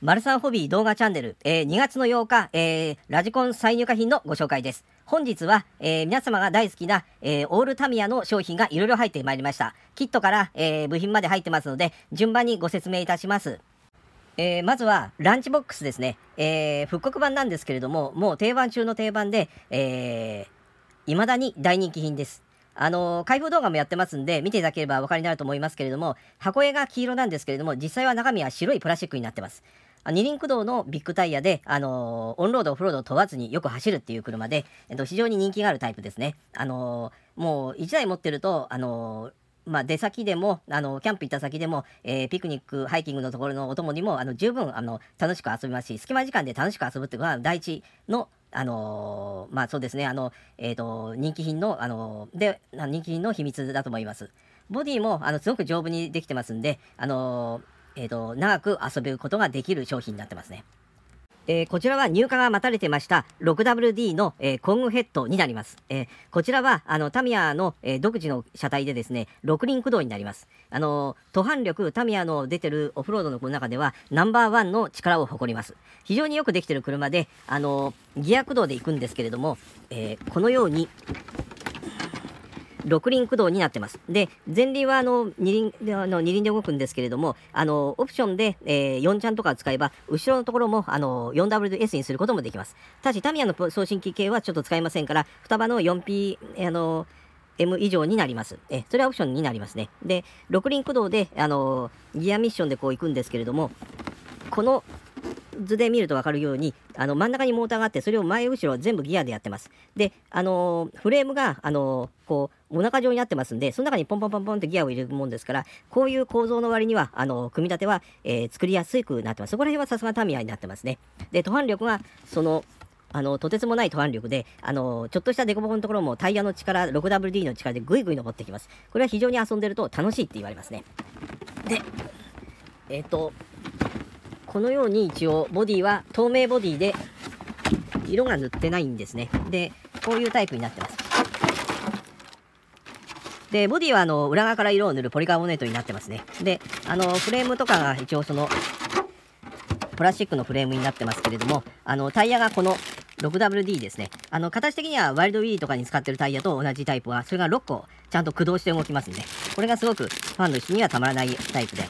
マルサンホビー動画チャンネル、えー、2月の8日、えー、ラジコン再入荷品のご紹介です。本日は、えー、皆様が大好きな、えオールタミヤの商品がいろいろ入ってまいりました。キットから、え部品まで入ってますので、順番にご説明いたします。えまずは、ランチボックスですね。え復刻版なんですけれども、もう定番中の定番で、えー、だに大人気品です。あの、開封動画もやってますんで、見ていただければお分かりになると思いますけれども、箱絵が黄色なんですけれども、実際は中身は白いプラスチックになってます。二輪駆動のビッグタイヤで、あのー、オンロード、オフロード問わずによく走るっていう車で、えっと、非常に人気があるタイプですね。あのー、もう1台持ってると、あのーまあ、出先でもあのキャンプ行った先でも、えー、ピクニックハイキングのところのお供にもあの十分あの楽しく遊びますし隙間時間で楽しく遊ぶっていうのは、第一のあのー、まあそうですねあの、えーと、と人気品の、あのー、で人気品の秘密だと思います。ボディもあのすごく丈夫にできてますんで、あのーえーと、長く遊べることができる商品になってますね。えー、こちらは入荷が待たれてました 6WD の、えー、コングヘッドになります。えー、こちらはあのタミヤの、え独自の車体でですね、6輪駆動になります。あの途半力タミヤの出てるオフロードのこの中ではナンバーワンの力を誇ります。非常によくできてる車で、あのギア駆動で行くんですけれども、えこのように6輪駆動になってます。で、前輪はあの2輪であの2輪で動くんですけれども、あのオプションで、えー、4チャンとか使えば、後ろのところもあの 4WS にすることもできます。ただし、タミヤの送信機系はちょっと使えませんから、双葉の 4P、あの M 以上になります。え、それはオプションになりますね。で、6輪駆動で、あのギアミッションでこう行くんですけれども、この図で見ると分かるようにあの真ん中にモーターがあってそれを前後ろ全部ギアでやってます。で、あのー、フレームが、あのー、こうお腹状になってますんでその中にポンポンポンポンってギアを入れるもんですからこういう構造の割にはあのー、組み立ては、えー、作りやすくなってますそこら辺はさすがタミヤになってますね。で途半力がそのあのとてつもない途半力であのちょっとした凸凹のところもタイヤの力 6WD の力でぐいぐい登ってきますこれは非常に遊んでると楽しいって言われますねでえっ、とこのように一応ボディは透明ボディで色が塗ってないんですね。で、こういうタイプになってます。で、ボディはあの裏側から色を塗るポリカーボネートになってますね。で、あのフレームとかが一応そのプラスチックのフレームになってますけれども、あのタイヤがこの 6WD ですね。あの、形的にはワイルドウィーとかに使ってるタイヤと同じタイプは、それが6個ちゃんと駆動して動きますんで、これがすごくファンの人にはたまらないタイプで、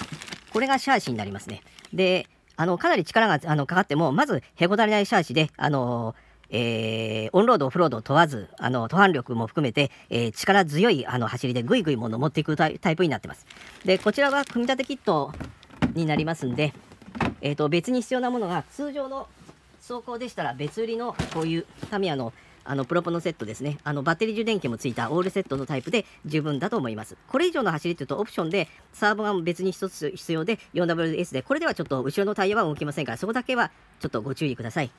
これがシャーシになりますね。で、あの、かなり力があのかかっても、まず、へこたれないシャーシで、あのえー、オンロード、オフロード問わず、あの、途半力も含めて、えー、力強い、あの、走りでぐいぐいもの持っていくタイプになってます。で、こちらは組み立てキットになりますんで、えっ、ー、と、別に必要なものが、通常の走行でしたら別売りの、こういうタミヤのあのプロポのセットですねあのバッテリー充電器もついたオールセットのタイプで十分だと思いますこれ以上の走りというとオプションでサーボが別に1つ必要で 4WS でこれではちょっと後ろのタイヤは動きませんからそこだけはちょっとご注意ください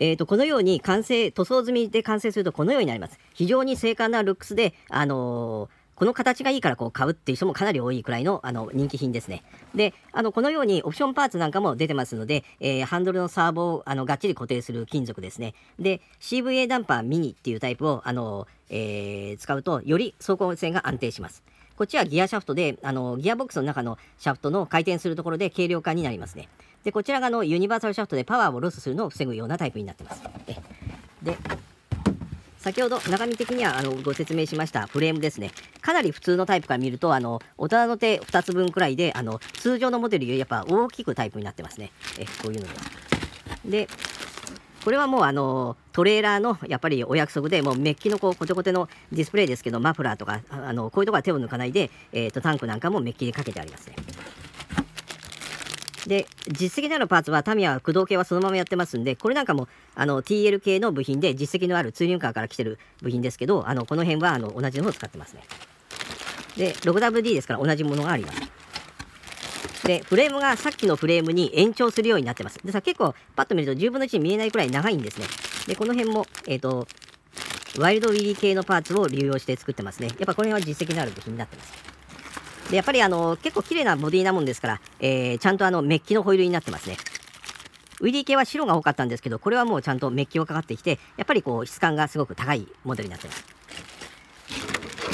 えーと、とこのように完成塗装済みで完成するとこのようになります非常に精悍なルックスで、あのーこの形がいいからこう買うっていう人もかなり多いくらいのあの人気品ですね。で、あのこのようにオプションパーツなんかも出てますので、えー、ハンドルのサーボをあのがっちり固定する金属ですね。で、CVA ダンパーミニっていうタイプをあの、えー、使うと、より走行性が安定します。こっちはギアシャフトで、あのギアボックスの中のシャフトの回転するところで軽量化になりますね。で、こちらがのユニバーサルシャフトでパワーをロスするのを防ぐようなタイプになってます。で先ほど中身的にはあのご説明しましたフレームですねかなり普通のタイプから見るとあの大人の手2つ分くらいであの通常のモデルよりやっぱ大きくタイプになってますねえこういうのがでこれはもうあのトレーラーのやっぱりお約束でもうメッキのこうコテコテのディスプレイですけどマフラーとかあのこういうとこは手を抜かないで、えーと、とタンクなんかもメッキでかけてありますねで、実績のあるパーツはタミヤは駆動系はそのままやってますんで、これなんかもあの TL 系の部品で実績のあるツーリングカーから来てる部品ですけど、あのこの辺はあの同じものを使ってますね。で、6WD ですから同じものがあります。で、フレームがさっきのフレームに延長するようになってます。でさ、結構パッと見ると10分の1に見えないくらい長いんですね。で、この辺も、えっ、ー、と、ワイルドウィリー系のパーツを流用して作ってますね。やっぱこの辺は実績のある部品になってます。でやっぱりあの結構綺麗なボディなもんですから、えー、ちゃんとあのメッキのホイールになってますねウィリー系は白が多かったんですけどこれはもうちゃんとメッキをかかってきてやっぱりこう質感がすごく高いモデルになってます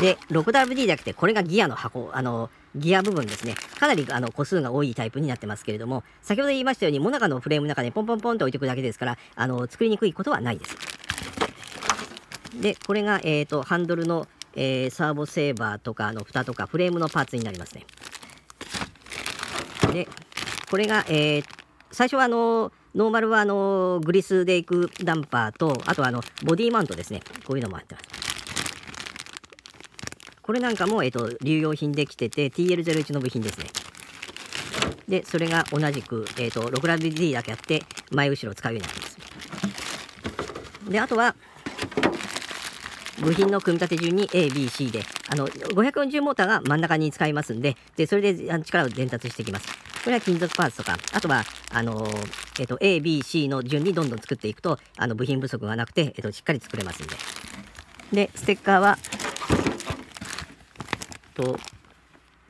で 6WD じゃなくて、これがギアの箱あのギア部分ですねかなりあの個数が多いタイプになってますけれども先ほど言いましたようにモナカのフレームの中にポンポンポンと置いておくだけですからあの作りにくいことはないですでこれが、えーとハンドルのえー、サーボセーバーとかの蓋とかフレームのパーツになりますね。で、これが、えー、最初はあのノーマルはあのグリスでいくダンパーと、あとあのボディマウントですね。こういうのもあってます。これなんかも、えっ、ー、と、流用品できてて、TL01 の部品ですね。で、それが同じく、えっ、ー、と、6ラビ D だけあって、前後ろ使うようになってます。で、あとは、部品の組み立て順に ABC であの540モーターが真ん中に使いますんででそれで力を伝達していきますこれは金属パーツとかあとはあのー、えっ、ー、と ABC の順にどんどん作っていくとあの部品不足がなくて、えっ、ー、としっかり作れますんででステッカーはと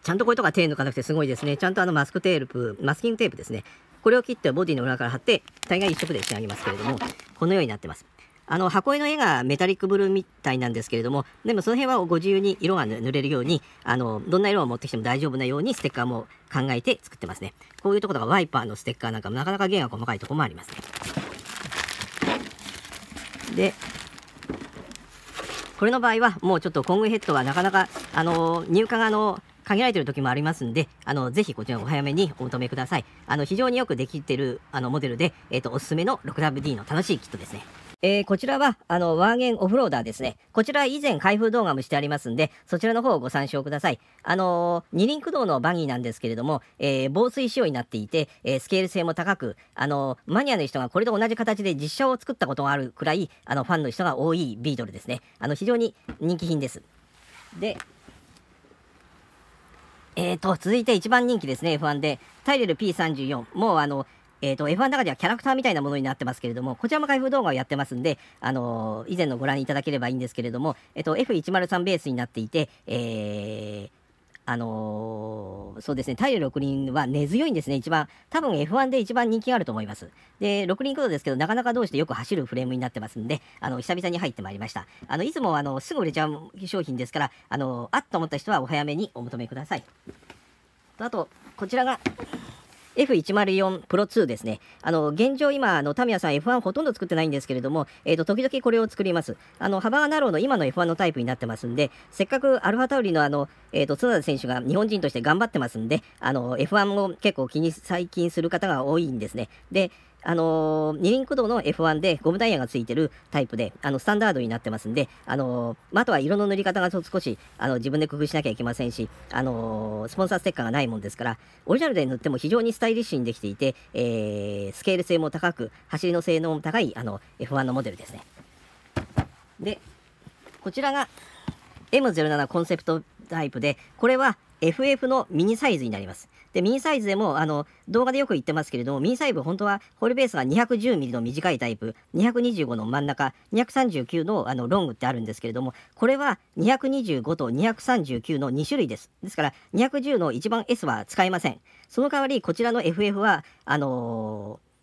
ちゃんとこういうとこは手抜かなくてすごいですねちゃんとあのマスクテープマスキングテープですねこれを切ってボディの裏から貼って大概一色で仕上げますけれどもこのようになってますあの箱絵の絵がメタリックブルーみたいなんですけれどもでもその辺はご自由に色が塗れるようにあのどんな色を持ってきても大丈夫なようにステッカーも考えて作ってますねこういうところがワイパーのステッカーなんかもなかなか弦が細かいとこもありますねでこれの場合はもうちょっとコングヘッドはなかなかあの入荷があの限られてる時もありますんで、あの、ぜひこちらお早めにお求めください。あの、非常によくできてる、あの、モデルで、えっ、ー、と、おすすめの 6WD の楽しいキットですね。えー、こちらは、あの、ワーゲンオフローダーですね。こちら以前開封動画もしてありますんで、そちらの方をご参照ください。あのー、二輪駆動のバギーなんですけれども、えー、防水仕様になっていて、えスケール性も高く、あのマニアの人がこれと同じ形で実写を作ったことがあるくらい、あの、ファンの人が多いビートルですね。あの、非常に人気品です。で、えーと、続いて一番人気ですね、F1 で。タイレル P34。もうあの、えー、と、F1 の中ではキャラクターみたいなものになってますけれども、こちらも開封動画をやってますんで、あのー、以前のご覧いただければいいんですけれども、えっ、ー、と、F103 ベースになっていて、えー、あのー、そうですね、タイル6輪は根強いんですね、一番、多分 F1 で一番人気があると思います。で、6輪駆動ですけど、なかなかどうしてよく走るフレームになってますんで、あの久々に入ってまいりました。あのいつもあのすぐ売れちゃう商品ですから、あのあっと思った人はお早めにお求めください。あと、こちらが、F104 プロ2ですね。あの、現状今、あの、タミヤさん F1 ほとんど作ってないんですけれども、えっ、ー、と、時々これを作ります。あの、幅がナローの今の F1 のタイプになってますんで、せっかくアルファタウリのあの、えっ、ー、と、角田選手が日本人として頑張ってますんで、あの、F1 を結構気に最近する方が多いんですね。で、あのー、二輪駆動の F1 でゴムタイヤがついてるタイプで、あの、スタンダードになってますんで、あのー、まあ、あとは色の塗り方が少し、あの、自分で工夫しなきゃいけませんし、あのー、スポンサーステッカーがないもんですから、オリジナルで塗っても非常にスタイリッシュにできていて、えスケール性も高く、走りの性能も高い、あの、F1 のモデルですね。で、こちらが M07 コンセプトタイプで、これは FF のミニサイズになります。で、ミニサイズでも、あの、動画でよく言ってますけれども、ミニサイズ本当は、ホールベースが 210mm の短いタイプ、225の真ん中、239のあのロングってあるんですけれども、これは225と239の2種類です。ですから、210の一番 S は使えません。その代わり、こちらの FF は、あのー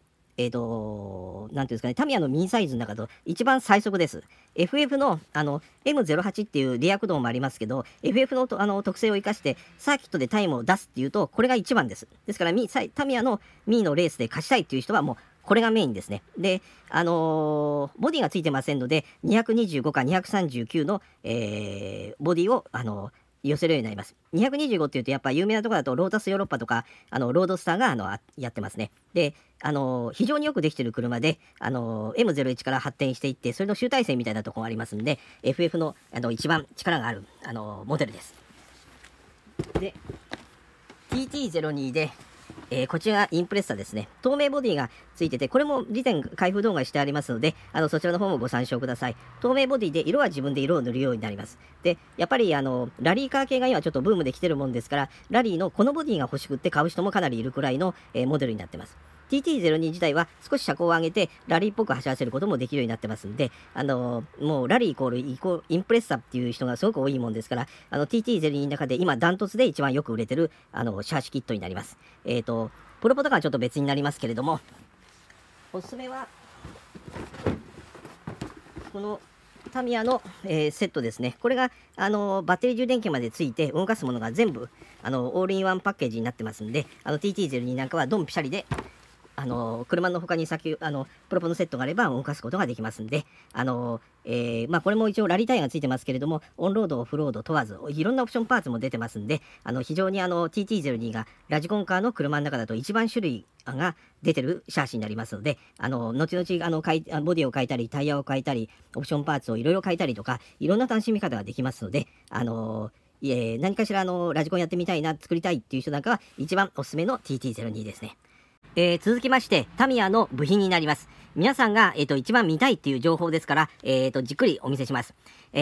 えっ、ー、と、なんていうんですかね、タミヤのミニサイズの中で一番最速です。FF のあの M08 っていうリア駆動もありますけど、FF のあの特性を生かして、サーキットでタイムを出すっていうと、これが一番です。ですからミ、タミヤのミニのレースで勝ちたいっていう人は、もうこれがメインですね。で、あのー、ボディがついてませんので、225か239の、えー、ボディを、あのー、寄せるようになります。225っていうと、やっぱ有名なところだと、ロータスヨーロッパとか、あのロードスターがあのやってますね。で、あの非常によくできてる車で、あの M01 から発展していって、それの集大成みたいなところがありますんで、FF のあの一番力があるあのモデルです。で、TT02 で、えー、こちらインプレッサですね、透明ボディがついてて、これも以前開封動画してありますので、あのそちらの方もご参照ください。透明ボディで色は自分で色を塗るようになります。で、やっぱりあのラリーカー系が今ちょっとブームで来てるもんですから、ラリーのこのボディが欲しくって買う人もかなりいるくらいの、えー、モデルになってます。TT02 自体は少し車高を上げてラリーっぽく走らせることもできるようになってますんで、あのもうラリーイコールイコインプレッサーっていう人がすごく多いもんですから、あの TT02 の中で今ダントツで一番よく売れてるあのシャーシキットになります。えっ、ー、と、プロポとかはちょっと別になりますけれども、おすすめは、このタミヤの、えー、セットですね。これが、あのバッテリー充電器までついて動かすものが全部、あのオールインワンパッケージになってますんで、あの TT02 なんかはドンピシャリで、あの車の他に先あのプロポのセットがあれば動かすことができますんで、あのえー、まあ、これも一応ラリータイヤがついてますけれども、オンロード、オフロード問わず、いろんなオプションパーツも出てますんで、あの非常にあの TT02 がラジコンカーの車の中だと一番種類が出てるシャーシになりますので、あの後々あのかいボディを変えたり、タイヤを変えたり、オプションパーツをいろいろ変えたりとか、いろんな楽しみ方ができますので、あのえ何かしらあのラジコンやってみたいな、作りたいっていう人なんかは、一番おすすめの TT02 ですね。えー、続きまして、タミヤの部品になります。皆さんが、えっ、ー、と、一番見たいっていう情報ですから、えっ、ー、と、じっくりお見せします。え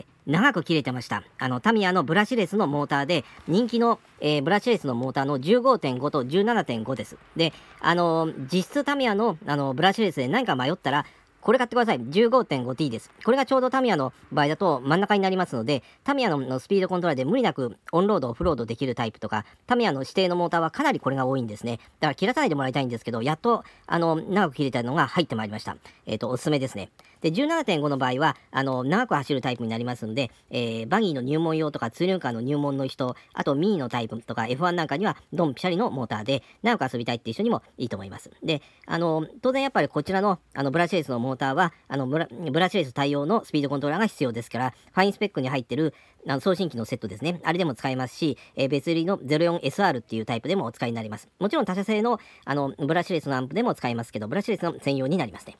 ー、長く切れてました。あの、タミヤのブラシレスのモーターで、人気の、えー、ブラシレスのモーターの15.5と17.5です。で、あのー、実質タミヤの、あのブラシレスで何か迷ったら、これ買ってください。15.5t です。これがちょうどタミヤの場合だと真ん中になりますので、タミヤのスピードコントローラーで無理なくオンロード、オフロードできるタイプとか、タミヤの指定のモーターはかなりこれが多いんですね。だから切らさないでもらいたいんですけど、やっと、あの、長く切れたのが入ってまいりました。えっ、ー、と、おすすめですね。で17.5の場合はあの長く走るタイプになりますので、えー、バギーの入門用とかツーリングカーの入門の人あとミニのタイプとか F1 なんかにはドンピシャリのモーターで長く遊びたいっていう人にもいいと思いますであの当然やっぱりこちらのあのブラシレースのモーターはあのブラブラシレース対応のスピードコントローラーが必要ですからファインスペックに入ってるあの送信機のセットですね。あれでも使えますし、えー、別売りの 04SR っていうタイプでもお使いになります。もちろん他社製のあのブラシレスのアンプでも使えますけど、ブラシレスの専用になりますね。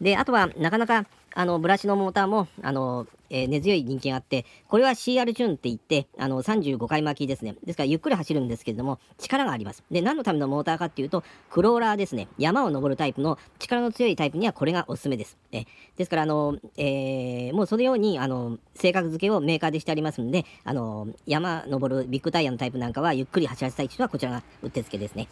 で、あとは、なかなか、あの、ブラシのモーターも、あの、えー、根強い人気があって、これは CR チューンって言って、あの、35回巻きですね。ですから、ゆっくり走るんですけれども、力があります。で、何のためのモーターかっていうと、クローラーですね。山を登るタイプの、力の強いタイプにはこれがおすすめです。えですから、あの、えー、もうそのように、あの、性格付けをメーカーでしてありますんで、あの、山登るビッグタイヤのタイプなんかは、ゆっくり走らせたい人は、こちらがうってつけですね。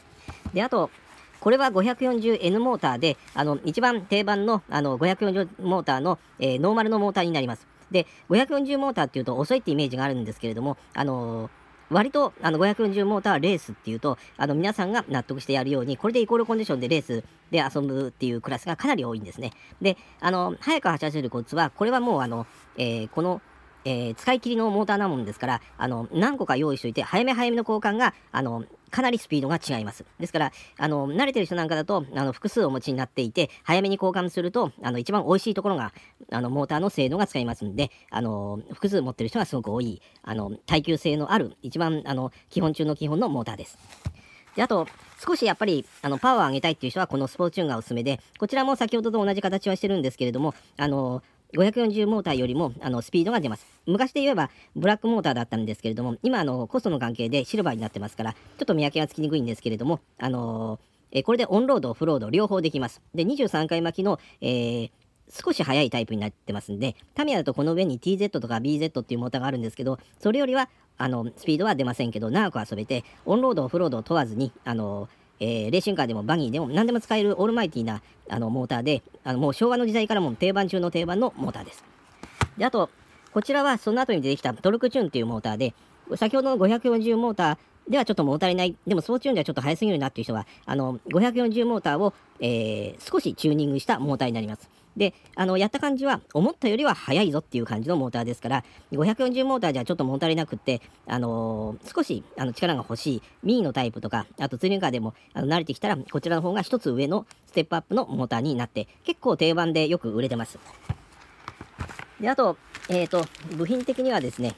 で、あと、これは 540N モーターで、あの一番定番のあの540モーターの、えー、ノーマルのモーターになります。で、540モーターっていうと遅いってイメージがあるんですけれども、あのー、割とあの540モーターレースっていうと、あの皆さんが納得してやるように、これでイコールコンディションでレースで遊ぶっていうクラスがかなり多いんですね。で、あの、早く走らせるコツは、これはもう、あの、えー、このえー、使い切りのモーターなもんですからあの何個か用意しておいて早め早めの交換があのかなりスピードが違います。ですから、あの慣れてる人なんかだとあの複数お持ちになっていて、早めに交換すると、あの一番美味しいところがあのモーターの性能が使えますんで、あの複数持ってる人がすごく多い、あの耐久性のある、一番あの基本中の基本のモーターです。であと、少しやっぱりあのパワーを上げたいっていう人は、このスポーツチューンがおすすめで、こちらも先ほどと同じ形はしてるんですけれども、あの540モーターよりもあのスピードが出ます。昔で言えばブラックモーターだったんですけれども、今あのコストの関係でシルバーになってますから、ちょっと見分けがつきにくいんですけれども、あのー、えこれでオンロード、オフロード両方できます。で、23回巻きの、えー、少し速いタイプになってますんで、タミヤだとこの上に TZ とか BZ っていうモーターがあるんですけど、それよりはあのスピードは出ませんけど、長く遊べて、オンロード、オフロードを問わずに、あのえー、レーシングカーでもバギーでも何でも使えるオールマイティなあのモーターで、あのもう昭和の時代からも定番中の定番のモーターです。で、あと、こちらはその後に出てきたトルクチューンっていうモーターで、先ほどの540モーターではちょっと物足りない、でも総チューンではちょっと速すぎるなっていう人は、あの、540モーターを、えー、少しチューニングしたモーターになります。であのやった感じは思ったよりは速いぞっていう感じのモーターですから540モーターじゃちょっと物足りなくってあのー、少しあの力が欲しいミーのタイプとかあとツリンカーでもあの慣れてきたらこちらの方が1つ上のステップアップのモーターになって結構定番でよく売れてますであとえっ、ー、と部品的にはですね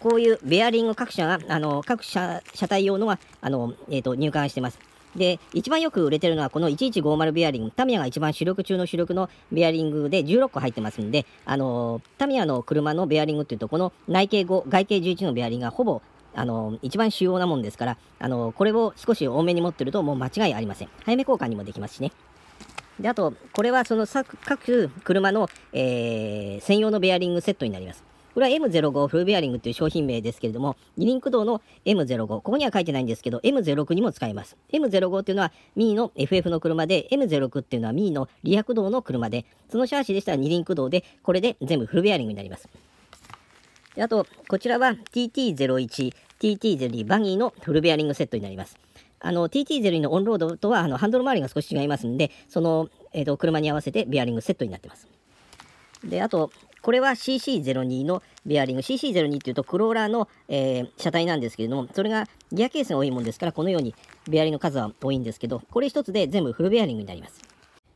こういうベアリング各社が、あの、各社、車体用のは、あの、えっ、ー、と、入管してます。で、一番よく売れてるのはこの1150ベアリング、タミヤが一番主力中の主力のベアリングで16個入ってますんで、あのー、タミヤの車のベアリングっていうと、この内径5、外径11のベアリングがほぼあの、一番主要なもんですから、あの、これを少し多めに持ってるともう間違いありません。早め交換にもできますしね。で、あと、これはその各車の、えー、専用のベアリングセットになります。これは M05 フルベアリングという商品名ですけれども、二輪駆動の M05、ここには書いてないんですけど、M06 にも使えます。M05 っていうのはミーの FF の車で、M06 っていうのはミーのリア駆動の車で、そのシャーシでしたら二輪駆動で、これで全部フルベアリングになります。であと、こちらは TT01、TT02 バギーのフルベアリングセットになります。あの、TT02 のオンロードとはあのハンドル周りが少し違いますので、その、えーと、と車に合わせてベアリングセットになってます。で、あと、これは CC02 のベアリング CC02 っていうとクローラーの、えー、車体なんですけれどもそれがギアケースが多いもんですからこのようにベアリングの数は多いんですけどこれ1つで全部フルベアリングになります。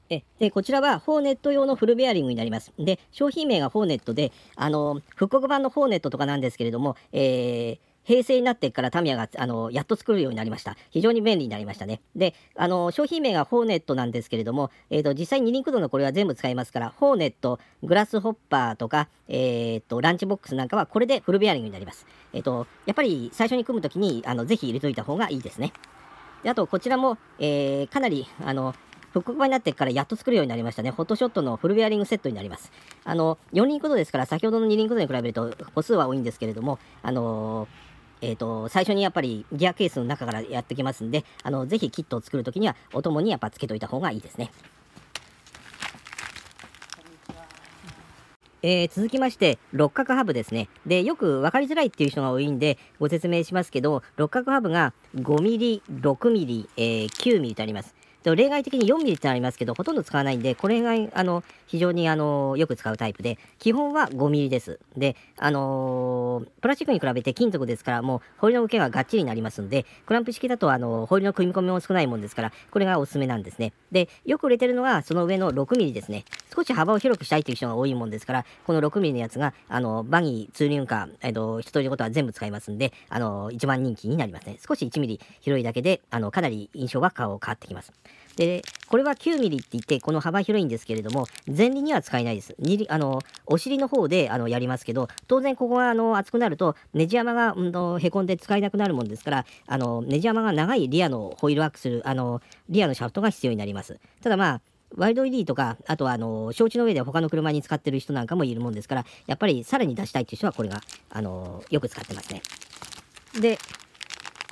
えでこちらはホーネット用のフルベアリングになります。で商品名がホーネットであの復刻版のホーネットとかなんですけれども、えー平成になってからタミヤがあのやっと作るようになりました。非常に便利になりましたね。で、あの商品名がホーネットなんですけれども、えーと、実際に2輪駆動のこれは全部使いますから、ホーネット、グラスホッパーとか、えーと、ランチボックスなんかはこれでフルベアリングになります。えーと、やっぱり最初に組むときにあのぜひ入れといた方がいいですね。であと、こちらも、えー、かなりあの復刻版になってからやっと作るようになりましたね。フォトショットのフルベアリングセットになります。あの、4輪駆動ですから、先ほどの2輪駆動に比べると個数は多いんですけれども、あのーえーと、最初にやっぱりギアケースの中からやってきますんであのぜひキットを作るときにはお供にやっぱつけといた方がいいですね。えー、続きまして六角ハブですねでよく分かりづらいっていう人が多いんでご説明しますけど六角ハブが 5mm6mm、えー、9mm とあります例外的に 4mm ってありますけど、ほとんど使わないんで、これが、あの、非常に、あの、よく使うタイプで、基本は 5mm です。で、あのー、プラスチックに比べて金属ですから、もう、ホイールの受けががっちりになりますので、クランプ式だと、あの、ホイールの組み込みも少ないもんですから、これがおすすめなんですね。で、よく売れてるのが、その上の 6mm ですね。少し幅を広くしたいという人が多いもんですから、この 6mm のやつが、あの、バギー、ツーリングカー、えっ、ー、と、一通りのことは全部使いますんで、あの、一番人気になりますね。少し 1mm 広いだけで、あの、かなり印象が変わってきます。で、これは 9mm って言って、この幅広いんですけれども、前輪には使えないです。あのお尻の方であのやりますけど、当然ここがあの厚くなると、ネジ山が、うん、へこんで使えなくなるもんですから、あのネジ山が長いリアのホイールアックスるあのリアのシャフトが必要になります。ただまあ、ワイルド ED とか、あとはあの承知の上で他の車に使ってる人なんかもいるもんですから、やっぱりさらに出したいっていう人は、これがあのよく使ってますね。で、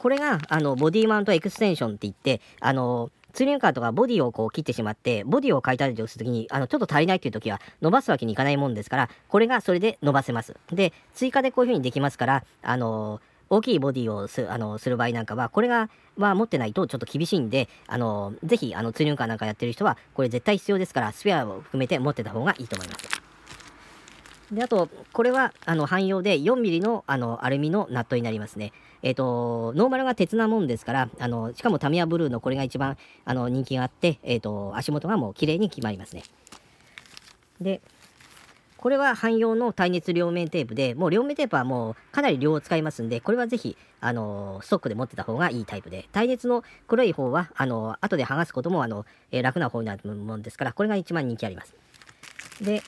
これがあのボディマウントエクステンションって言って、あのツーリンカーとかボディをこう切ってしまって、ボディを解体除するときに、あの、ちょっと足りないっていうときは、伸ばすわけにいかないもんですから、これがそれで伸ばせます。で、追加でこういうふうにできますから、あのー大きいボディをすあのする場合なんかは、これが、は持ってないとちょっと厳しいんで、あのぜひあのツーンカーなんかやってる人は、これ絶対必要ですから、スペアを含めて持ってた方がいいと思います。であとこれはあの汎用で 4mm のあのアルミのナットになりますね。えっ、ー、とノーマルが鉄なもんですからあのしかもタミヤブルーのこれが一番あの人気があって、えっ、ー、と足元がもう綺麗に決まりますね。でこれは汎用の耐熱両面テープでもう両面テープはもうかなり量を使いますんでこれはぜひあのストックで持ってた方がいいタイプで耐熱の黒い方はあの後で剥がすこともあの、えー、楽な方になるものですからこれが一番人気あります。で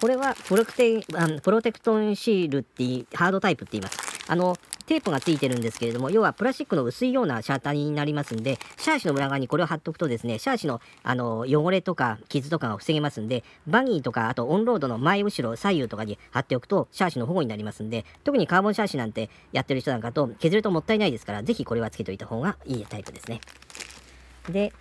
これはプロクテあのプロテクトンシールってハードタイプって言います。あのテープがついてるんですけれども、要はプラスチックの薄いようなシャターになりますんで、シャーシの裏側にこれを貼っとくとですね、シャーシのあの汚れとか傷とかが防げますんで、バギーとか、あとオンロードの前、後ろ、左右とかに貼っておくと、シャーシの保護になりますんで、特にカーボンシャーシなんてやってる人なんかと削るともったいないですから、ぜひこれはつけておいた方がいいタイプですね。で、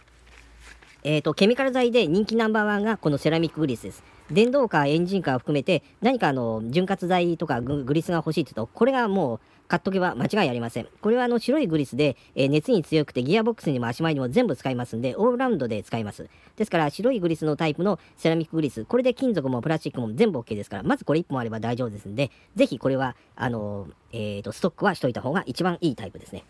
えっ、ー、と、ケミカル剤で人気ナンバーワンがこのセラミックグリスです。電動ー、エンジンカー含めて、何かあの潤滑剤とかグリスが欲しいって言うと、これがもう買っとけば間違いありません。これはあの白いグリスで、えー、熱に強くてギアボックスにも足前にも全部使いますんで、オールラウンドで使います。ですから、白いグリスのタイプのセラミックグリス、これで金属もプラスチックも全部 OK ですから、まずこれ1本あれば大丈夫ですんで、ぜひこれは、あのー、えっ、ー、と、ストックはしといた方が一番いいタイプですね。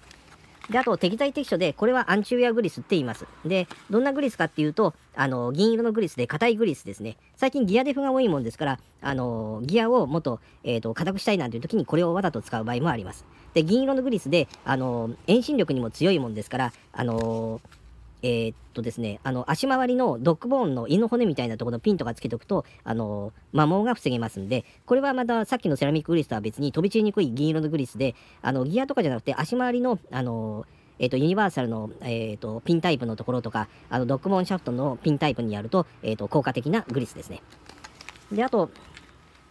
で、あと適材適所で、これはアンチウェアグリスって言います。で、どんなグリスかっていうと、あの、銀色のグリスで硬いグリスですね。最近ギアデフが多いもんですから、あの、ギアをもっと、えっ、ー、と、硬くしたいなんていう時にこれをわざと使う場合もあります。で、銀色のグリスで、あの、遠心力にも強いもんですから、あのー、えー、っとですね、あの、足回りのドッグボーンの胃の骨みたいなところのピンとかつけておくと、あの、摩耗が防げますんで、これはまたさっきのセラミックグリスとは別に飛び散りにくい銀色のグリスで、あの、ギアとかじゃなくて足回りの、あの、えーと、ユニバーサルの、えーと、ピンタイプのところとかあのドッグボーンシャフトのピンタイプにやると,、えーと効果的なグリスですねであと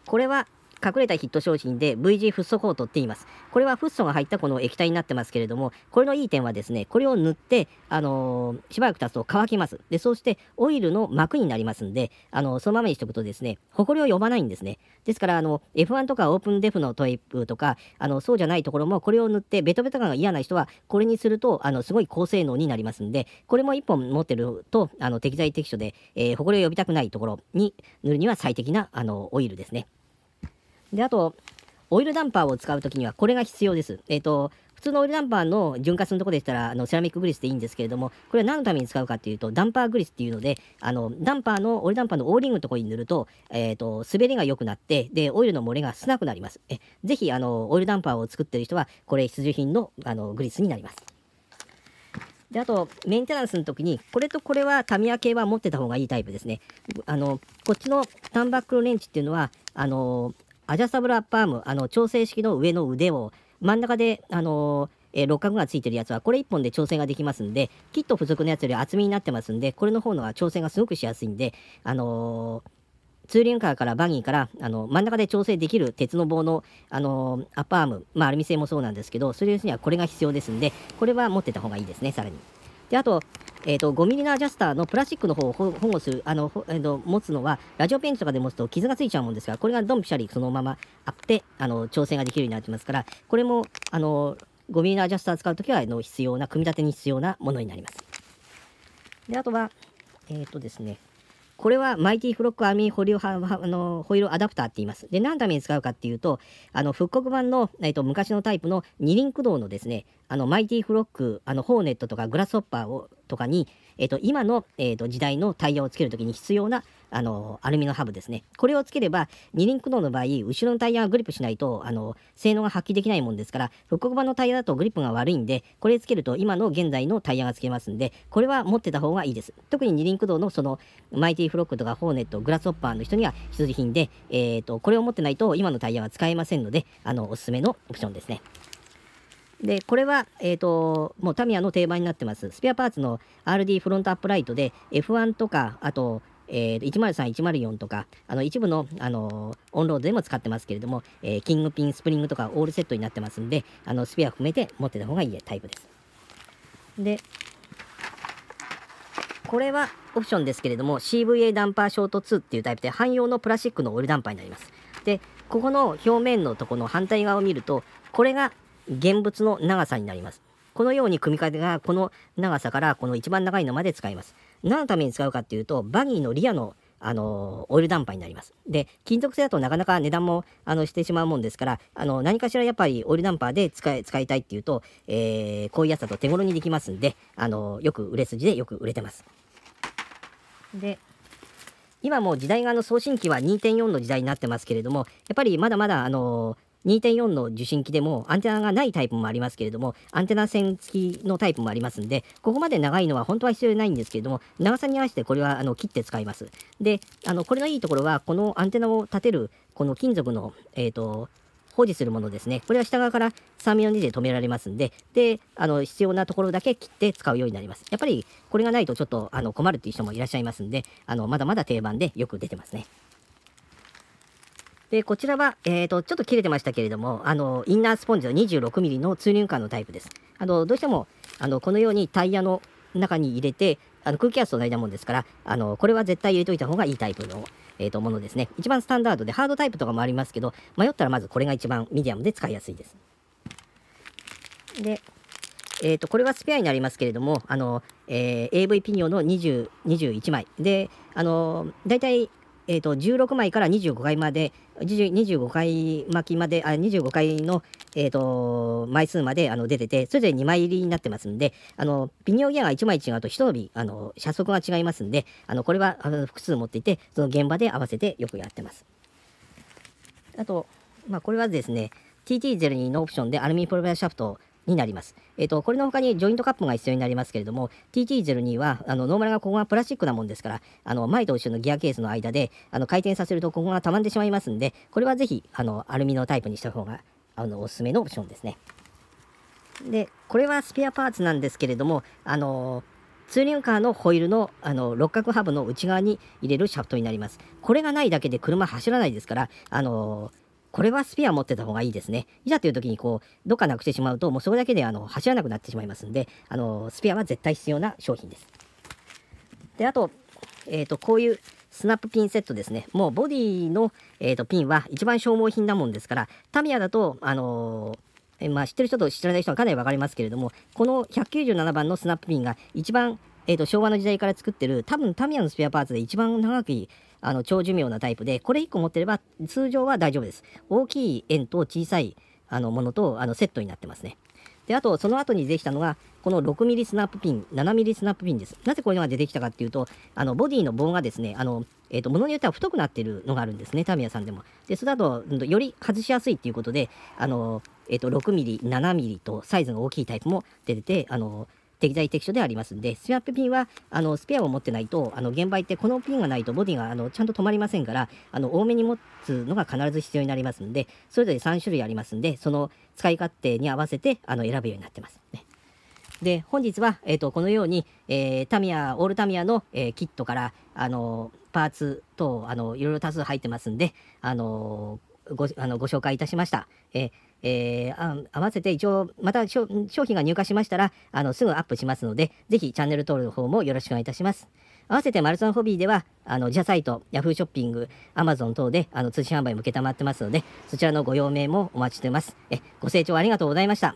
これは隠れたヒット商品で V g フッ素ートっています。これはフッ素が入ったこの液体になってますけれども、これのいい点はですね、これを塗って、あのー、しばらく経つと乾きます。で、そうしてオイルの膜になりますんで、あのー、そのままにしておくとですね、ホコリを呼ばないんですね。ですから、あの、F1 とかオープンデフのトイプとか、あの、そうじゃないところもこれを塗ってベトベト感が嫌な人は、これにすると、あの、すごい高性能になりますんで、これも1本持ってると、あの、適材適所で、えー、ホコリを呼びたくないところに塗るには最適な、あの、オイルですね。で、あと、オイルダンパーを使うときにはこれが必要です。えっ、ー、と、普通のオイルダンパーの潤滑のとこでしたら、あの、セラミックグリスでいいんですけれども、これは何のために使うかっていうと、ダンパーグリスっていうので、あの、ダンパーの、オイルダンパーのオーリングのとこに塗ると、えっ、ー、と、滑りが良くなって、で、オイルの漏れが少なくなります。え、ぜひ、あの、オイルダンパーを作ってる人は、これ必需品の、あの、グリスになります。で、あと、メンテナンスの時に、これとこれはタミヤ系は持ってた方がいいタイプですね。あの、こっちのタンバックルレンチっていうのは、あの、アジャサブルアッーアーム、あの、調整式の上の腕を、真ん中で、あのえー、六角がついてるやつはこれ1本で調整ができますんで、キット付属のやつより厚みになってますんで、これの方のは調整がすごくしやすいんで、あのー、ツーリングカーからバギーからあの真ん中で調整できる鉄の棒の、あのー、アッパーアーム、まあ、アルミ製もそうなんですけど、それにはこれが必要ですんで、これは持ってた方がいいですね、さらに。で、あと、えーと、5ミリのアジャスターのプラスチックの方を保護するあの、えーと、持つのはラジオペンチとかで持つと傷がついちゃうもんですがこれがドンピシャリそのままあってあの調整ができるようになってますからこれもあの5ミリのアジャスター使うときはあの必要な組み立てに必要なものになります。であとはえっ、ー、とですねこれはマイティフロックアミホイルあのホイールアダプターって言います。で、何のために使うかっていうと、あの復刻版の、えっと、昔のタイプの二輪駆動のですね、あのマイティフロック、あのホーネットとかグラスホッパーをとかに、えっと、今の、えっと、と時代のタイヤをつけるときに必要なあのアルミのハブですねこれをつければ二輪駆動の場合後ろのタイヤはグリップしないとあの性能が発揮できないもんですから復刻版のタイヤだとグリップが悪いんでこれつけると今の現在のタイヤがつけますんでこれは持ってた方がいいです特に二輪駆動のそのマイティフロックとかホーネットグラスホッパーの人には必需品で、えーと、これを持ってないと今のタイヤは使えませんのであのおすすめのオプションですねで、これは、えっ、ー、と、もうタミヤの定番になってます。スペアパーツの RD フロントアップライトで F1 とか、あとえー、103104とか、あの一部の、あのオンロードでも使ってますけれども、えー、キングピン、スプリングとかオールセットになってますんで、あのスペア含めて持ってた方がいいタイプです。で、これはオプションですけれども、CVA ダンパーショート2っていうタイプで、汎用のプラスチックのオイルダンパーになります。で、ここの表面のとこの反対側を見ると、これが現物の長さになります。このように組み替えがこの長さからこの一番長いのまで使います。何のために使うかっていうとバギーのリアのあのオイルダンパーになります。で金属製だとなかなか値段もあのしてしまうもんですからあの何かしらやっぱりオイルダンパーで使い使いたいっていうと、えー、こういうやつだと手頃にできますんであのよく売れ筋でよく売れてます。で今もう時代があの送信機は2.4の時代になってますけれどもやっぱりまだまだあの2.4の受信機でもアンテナがないタイプもありますけれども、アンテナ線付きのタイプもありますんで、ここまで長いのは本当は必要ないんですけれども、長さに合わせてこれはあの切って使います。で、あのこれのいいところは、このアンテナを立てる、この金属の、えっ、ー、と、保持するものですね。これは下側から3ミリで止められますんで、で、あの、必要なところだけ切って使うようになります。やっぱり、これがないとちょっと、あの、困るっていう人もいらっしゃいますんで、あの、まだまだ定番でよく出てますね。で、こちらは、えっ、ー、と、ちょっと切れてましたけれども、あの、インナースポンジの 26mm の通ーリのタイプです。あの、どうしても、あの、このようにタイヤの中に入れて、あの空気圧と同じなもんですから、あの、これは絶対入れといた方がいいタイプの、えっ、ー、と、ものですね。一番スタンダードで、ハードタイプとかもありますけど、迷ったらまずこれが一番ミディアムで使いやすいです。で、えっ、ー、と、これはスペアになりますけれども、あの、えー、AV ピニオの20、21枚。で、あの、大体、えーと、16枚から25回まで25回巻きまであ25回の、えーと、枚数まであの出ててそれぞれ2枚入りになってますんであの微妙ギアが1枚違うと一伸あの車速が違いますんであのこれはあの複数持っていてその現場で合わせてよくやってます。あと、まあ、これはですね TT02 のオプションでアルミプロペラシャフトになります。えっ、ー、と、これの他にジョイントカップが必要になりますけれども、TT02 は、あの、ノーマルがここがプラスチックなもんですから、あの、前と後ろのギアケースの間で、あの、回転させるとここがたまんでしまいますんで、これはぜひ、あの、アルミのタイプにした方が、あの、おすすめのオプションですね。で、これはスペアパーツなんですけれども、あのツーリングカーのホイールのあの六角ハブの内側に入れるシャフトになります。これがないだけで車走らないですから、あのこれはスペア持ってた方がいいですね。いざという時にこう、どっかなくしてしまうと、もうそれだけであの走らなくなってしまいますんで、あのスペアは絶対必要な商品です。で、あと、えっ、ー、と、こういうスナップピンセットですね。もうボディの、えーと、ピンは一番消耗品なもんですから、タミヤだと、あのー、えまあ、知ってる人と知らない人はかなり分かりますけれども、この197番のスナップピンが一番えーと、昭和の時代から作ってる多分タミヤのスペアパーツで一番長く、えあの長寿命なタイプで、これ1個持ってれば通常は大丈夫です。大きい円と小さいあのものとあのセットになってますね。で、あと、その後に出てきたのが、この 6mm スナップピン、7mm スナップピンです。なぜこういうのが出てきたかっていうと、あの、ボディの棒がですね、あの、えっ、ー、と、物によっては太くなってるのがあるんですね、タミヤさんでも。で、それだと、より外しやすいっていうことで、あの、えっ、ー、と、6mm、7mm とサイズが大きいタイプも出てて、あの、適材適所でありますんで、スップピンはあのスペアを持ってないと、あの現場行ってこのピンがないとボディがあのちゃんと止まりませんから、あの多めに持つのが必ず必要になりますんで、それぞれ3種類ありますんで、その使い勝手に合わせてあの選ぶようになってます。ねで、本日は、えーと、とこのように、えー、タミヤ、オールタミヤの、えー、キットから、あのパーツ等、あのいろいろ多数入ってますんで、あのごあのご紹介いたしました。えーえー、合わせて一応また商品が入荷しましたらあのすぐアップしますのでぜひチャンネル登録の方もよろしくお願いいたします。合わせてマルソンホビーではあの自社サイト、ヤフーショッピング、アマゾン等であの通信販売も承ってますのでそちらのご用命もお待ちしています。えご清聴ありがとうございました。